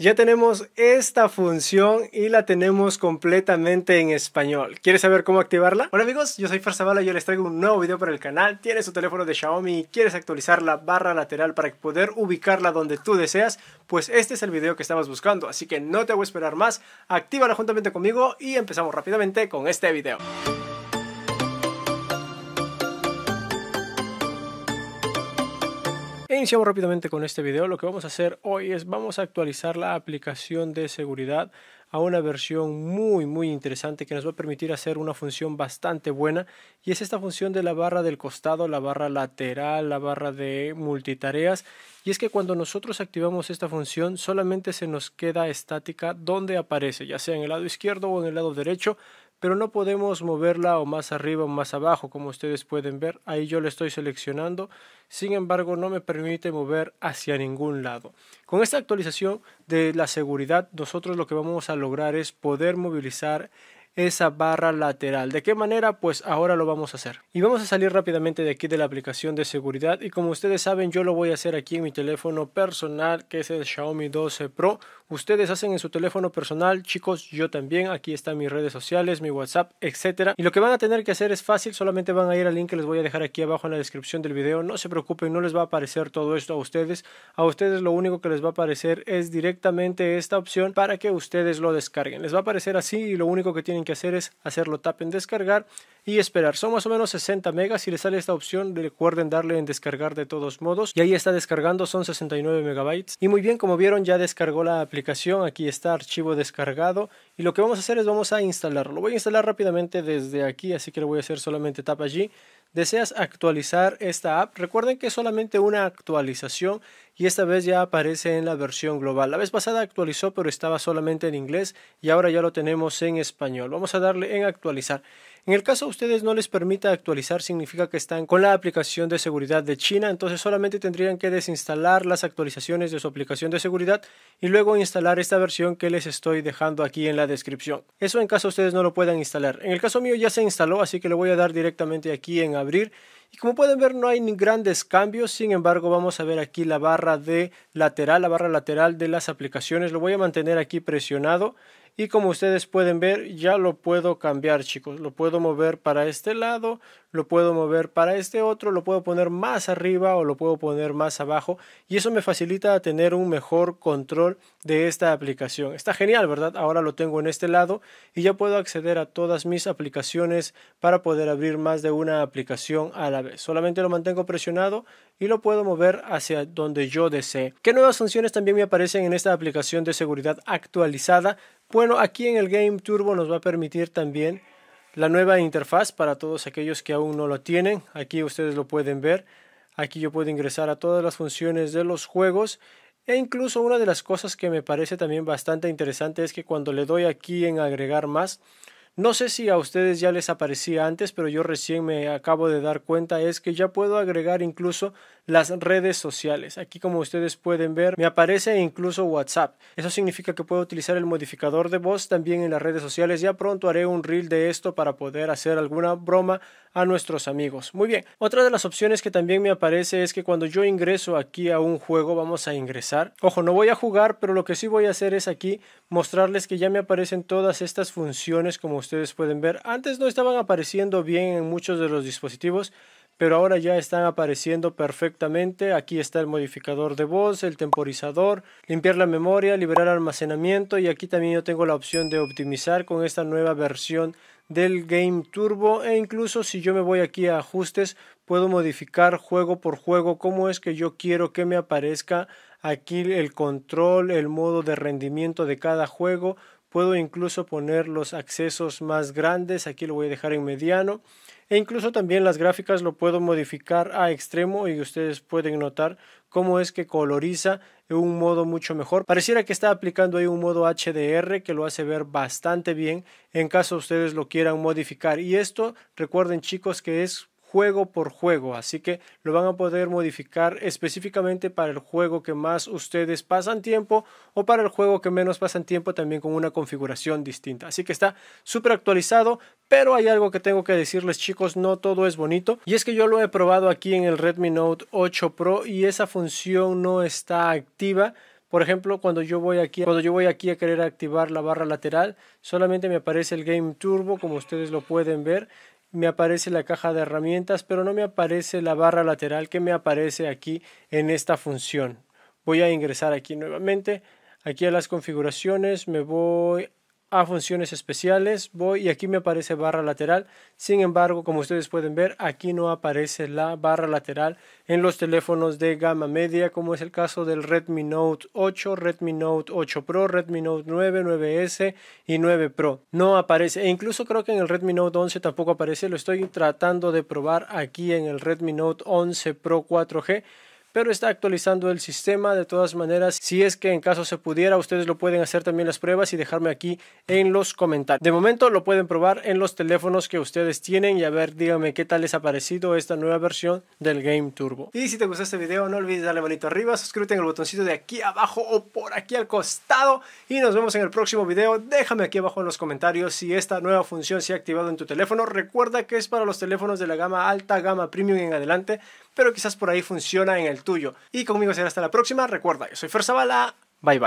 Ya tenemos esta función y la tenemos completamente en español. ¿Quieres saber cómo activarla? Hola amigos, yo soy Farzabala y yo les traigo un nuevo video para el canal. Tienes tu teléfono de Xiaomi y quieres actualizar la barra lateral para poder ubicarla donde tú deseas, pues este es el video que estabas buscando. Así que no te voy a esperar más, actívala juntamente conmigo y empezamos rápidamente con este video. Iniciamos rápidamente con este video. Lo que vamos a hacer hoy es vamos a actualizar la aplicación de seguridad a una versión muy muy interesante que nos va a permitir hacer una función bastante buena y es esta función de la barra del costado, la barra lateral, la barra de multitareas y es que cuando nosotros activamos esta función solamente se nos queda estática donde aparece ya sea en el lado izquierdo o en el lado derecho pero no podemos moverla o más arriba o más abajo como ustedes pueden ver ahí yo la estoy seleccionando sin embargo no me permite mover hacia ningún lado con esta actualización de la seguridad nosotros lo que vamos a lograr es poder movilizar esa barra lateral. ¿De qué manera? Pues ahora lo vamos a hacer. Y vamos a salir rápidamente de aquí de la aplicación de seguridad y como ustedes saben yo lo voy a hacer aquí en mi teléfono personal que es el Xiaomi 12 Pro ustedes hacen en su teléfono personal, chicos, yo también, aquí están mis redes sociales, mi WhatsApp, etcétera. Y lo que van a tener que hacer es fácil, solamente van a ir al link que les voy a dejar aquí abajo en la descripción del video, no se preocupen, no les va a aparecer todo esto a ustedes, a ustedes lo único que les va a aparecer es directamente esta opción para que ustedes lo descarguen, les va a aparecer así y lo único que tienen que hacer es hacerlo tap en descargar y esperar, son más o menos 60 megas, si les sale esta opción recuerden darle en descargar de todos modos y ahí está descargando, son 69 megabytes y muy bien como vieron ya descargó la aplicación aquí está archivo descargado y lo que vamos a hacer es vamos a instalarlo. Lo voy a instalar rápidamente desde aquí, así que lo voy a hacer solamente tap allí. Deseas actualizar esta app, recuerden que es solamente una actualización y esta vez ya aparece en la versión global. La vez pasada actualizó pero estaba solamente en inglés y ahora ya lo tenemos en español. Vamos a darle en actualizar. En el caso de ustedes no les permita actualizar, significa que están con la aplicación de seguridad de China, entonces solamente tendrían que desinstalar las actualizaciones de su aplicación de seguridad y luego instalar esta versión que les estoy dejando aquí en la descripción. Eso en caso ustedes no lo puedan instalar. En el caso mío ya se instaló, así que le voy a dar directamente aquí en abrir. Y como pueden ver no hay ni grandes cambios, sin embargo vamos a ver aquí la barra de lateral, la barra lateral de las aplicaciones. Lo voy a mantener aquí presionado y como ustedes pueden ver ya lo puedo cambiar chicos lo puedo mover para este lado lo puedo mover para este otro lo puedo poner más arriba o lo puedo poner más abajo y eso me facilita tener un mejor control de esta aplicación está genial verdad ahora lo tengo en este lado y ya puedo acceder a todas mis aplicaciones para poder abrir más de una aplicación a la vez solamente lo mantengo presionado y lo puedo mover hacia donde yo desee qué nuevas funciones también me aparecen en esta aplicación de seguridad actualizada bueno, aquí en el Game Turbo nos va a permitir también la nueva interfaz para todos aquellos que aún no lo tienen. Aquí ustedes lo pueden ver. Aquí yo puedo ingresar a todas las funciones de los juegos. E incluso una de las cosas que me parece también bastante interesante es que cuando le doy aquí en agregar más, no sé si a ustedes ya les aparecía antes, pero yo recién me acabo de dar cuenta es que ya puedo agregar incluso las redes sociales. Aquí como ustedes pueden ver me aparece incluso WhatsApp. Eso significa que puedo utilizar el modificador de voz también en las redes sociales. Ya pronto haré un reel de esto para poder hacer alguna broma a nuestros amigos. Muy bien, otra de las opciones que también me aparece es que cuando yo ingreso aquí a un juego vamos a ingresar. Ojo, no voy a jugar, pero lo que sí voy a hacer es aquí mostrarles que ya me aparecen todas estas funciones como ustedes pueden ver. Antes no estaban apareciendo bien en muchos de los dispositivos, pero ahora ya están apareciendo perfectamente. Aquí está el modificador de voz, el temporizador, limpiar la memoria, liberar almacenamiento y aquí también yo tengo la opción de optimizar con esta nueva versión del Game Turbo e incluso si yo me voy aquí a ajustes puedo modificar juego por juego cómo es que yo quiero que me aparezca aquí el control, el modo de rendimiento de cada juego, Puedo incluso poner los accesos más grandes, aquí lo voy a dejar en mediano. E incluso también las gráficas lo puedo modificar a extremo y ustedes pueden notar cómo es que coloriza en un modo mucho mejor. Pareciera que está aplicando ahí un modo HDR que lo hace ver bastante bien en caso ustedes lo quieran modificar. Y esto recuerden chicos que es juego por juego, así que lo van a poder modificar específicamente para el juego que más ustedes pasan tiempo o para el juego que menos pasan tiempo también con una configuración distinta. Así que está súper actualizado, pero hay algo que tengo que decirles chicos, no todo es bonito y es que yo lo he probado aquí en el Redmi Note 8 Pro y esa función no está activa. Por ejemplo, cuando yo voy aquí, cuando yo voy aquí a querer activar la barra lateral, solamente me aparece el Game Turbo, como ustedes lo pueden ver, me aparece la caja de herramientas, pero no me aparece la barra lateral que me aparece aquí en esta función. Voy a ingresar aquí nuevamente, aquí a las configuraciones, me voy a funciones especiales, voy y aquí me aparece barra lateral. Sin embargo, como ustedes pueden ver, aquí no aparece la barra lateral en los teléfonos de gama media, como es el caso del Redmi Note 8, Redmi Note 8 Pro, Redmi Note 9, 9S y 9 Pro. No aparece, e incluso creo que en el Redmi Note 11 tampoco aparece, lo estoy tratando de probar aquí en el Redmi Note 11 Pro 4G pero está actualizando el sistema de todas maneras. Si es que en caso se pudiera, ustedes lo pueden hacer también las pruebas y dejarme aquí en los comentarios. De momento lo pueden probar en los teléfonos que ustedes tienen y a ver, díganme qué tal les ha parecido esta nueva versión del Game Turbo. Y si te gustó este video, no olvides darle manito arriba, suscríbete en el botoncito de aquí abajo o por aquí al costado y nos vemos en el próximo video. Déjame aquí abajo en los comentarios si esta nueva función se ha activado en tu teléfono. Recuerda que es para los teléfonos de la gama alta, gama premium en adelante pero quizás por ahí funciona en el tuyo. Y conmigo será hasta la próxima. Recuerda, yo soy Fer bala Bye bye.